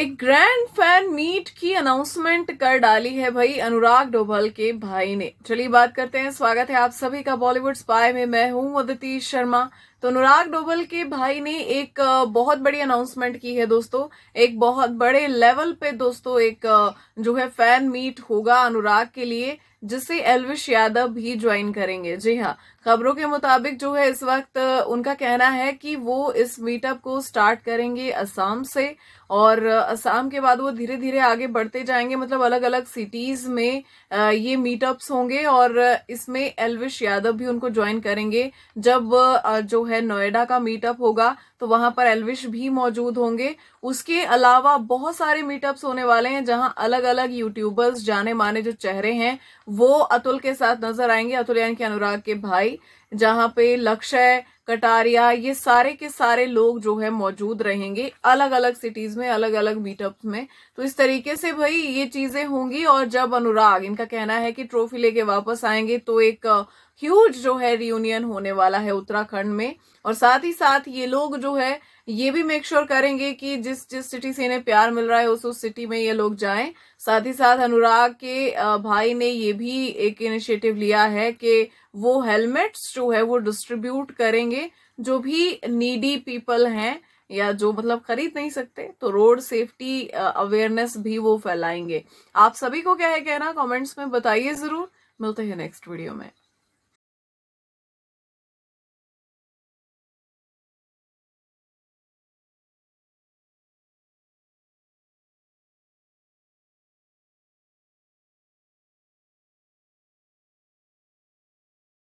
एक grand fan meet की announcement कर डाली है भाई अनुराग डोभाल के भाई ने चलिए बात करते हैं स्वागत है आप सभी का बॉलीवुड स्पाई में मैं हूं अदिति शर्मा तो अनुराग डोभाल के भाई ने एक बहुत बड़ी अनाउंसमेंट की है दोस्तों एक बहुत बड़े लेवल पे दोस्तों एक जो है फैन मीट होगा अनुराग के लिए जिससे एलविश यादव भी ज्वाइन करेंगे जी हाँ खबरों के मुताबिक जो है इस वक्त उनका कहना है कि वो इस मीटअप को स्टार्ट करेंगे असम से और असम के बाद वो धीरे धीरे आगे बढ़ते जाएंगे मतलब अलग अलग सिटीज में ये मीटअप्स होंगे और इसमें एलविश यादव भी उनको ज्वाइन करेंगे जब जो है नोएडा का मीटअप होगा तो वहां पर एलविश भी मौजूद होंगे उसके अलावा बहुत सारे मीटअप्स होने वाले हैं जहां अलग अलग यूट्यूबर्स जाने माने जो चेहरे हैं वो अतुल के साथ नजर आएंगे अतुल यानी कि अनुराग के भाई जहां पे लक्ष्य कटारिया ये सारे के सारे लोग जो है मौजूद रहेंगे अलग अलग सिटीज में अलग अलग मीटअप में तो इस तरीके से भाई ये चीजें होंगी और जब अनुराग इनका कहना है कि ट्रॉफी लेके वापस आएंगे तो एक ह्यूज जो है रियूनियन होने वाला है उत्तराखंड में और साथ ही साथ ये लोग जो है ये भी मेक श्योर sure करेंगे कि जिस जिस सिटी से इन्हें प्यार मिल रहा है उस उस सिटी में ये लोग जाएं साथ ही साथ अनुराग के भाई ने ये भी एक इनिशिएटिव लिया है कि वो हेलमेट्स जो है वो डिस्ट्रीब्यूट करेंगे जो भी नीडी पीपल हैं या जो मतलब खरीद नहीं सकते तो रोड सेफ्टी अवेयरनेस भी वो फैलाएंगे आप सभी को क्या है कहना कॉमेंट्स में बताइए जरूर मिलते हैं नेक्स्ट वीडियो में